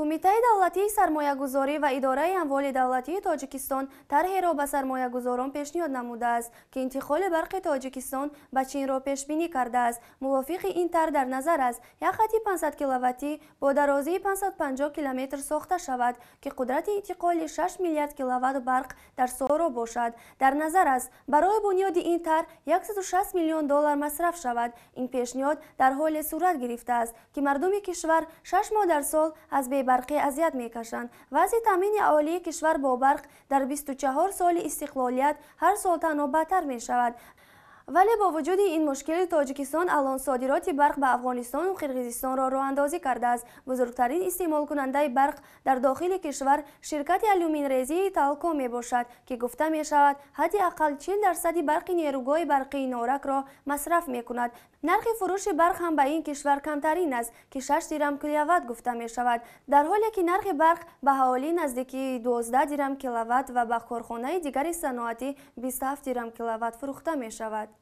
кумитаи давлатии сармоягузорӣ ва идораи амволи давлатии тоҷикистон тарҳеро ба сармоягузорон пешниҳод намудааст ки интиқоли барқи тоҷикистон ба чинро пешбинӣ кардааст мувофиқи ин тарҳ дар назар аст як хати 500 киловатӣ бо дарозии 550 километр сохта шавад ки қудрати интиқоли 6 миллиард киловатт барқ дар солро бошад дар назар аст барои бунёди ин тарҳ 16 миллион доллар масраф шавад ин пешниҳод дар ҳоле сурат гирифтааст ки мардуми кишвар 6 моҳ дар сол аз барқӣ азият мекашанд вазъи таъмини аҳолии кишвар бо барқ дар 24 соли истиқлолият ҳар сол танҳо бадтар мешавад вале бо вуҷуди ин мушкил тоҷикистон алон содироти барқ ба афғонистону қирғизистонро роҳандозӣ кардааст бузургтарин истеъмолкунандаи барқ дар дохили кишвар ширкати алюминрезии талко мебошад ки гуфта мешавад ҳадди аққал ч0 дарсади барқи неругоҳи барқии норакро масраф мекунад нархи фурӯши барқ ҳам ба ин кишвар камтарин аст ки 6 дирам киловатт гуфта мешавад дар ҳоле ки нархи барқ ба ҳаолӣ наздики 12 дирам киловатт ва ба корхонаи дигари саноатӣ 27 дирам киловатт фурӯхта мешавад